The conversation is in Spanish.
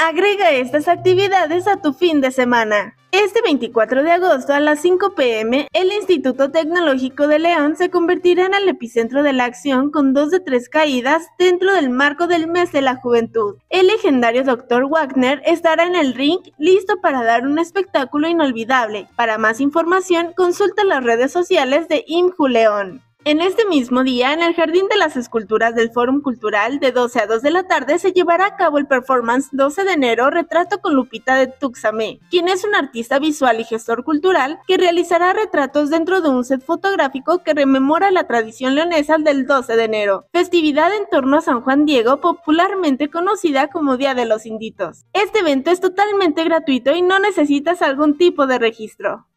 Agrega estas actividades a tu fin de semana. Este 24 de agosto a las 5 pm, el Instituto Tecnológico de León se convertirá en el epicentro de la acción con dos de tres caídas dentro del marco del Mes de la Juventud. El legendario Dr. Wagner estará en el ring listo para dar un espectáculo inolvidable. Para más información, consulta las redes sociales de IMJU León. En este mismo día, en el Jardín de las Esculturas del Fórum Cultural, de 12 a 2 de la tarde, se llevará a cabo el performance 12 de enero Retrato con Lupita de Tuxame, quien es un artista visual y gestor cultural que realizará retratos dentro de un set fotográfico que rememora la tradición leonesa del 12 de enero, festividad en torno a San Juan Diego popularmente conocida como Día de los Inditos. Este evento es totalmente gratuito y no necesitas algún tipo de registro.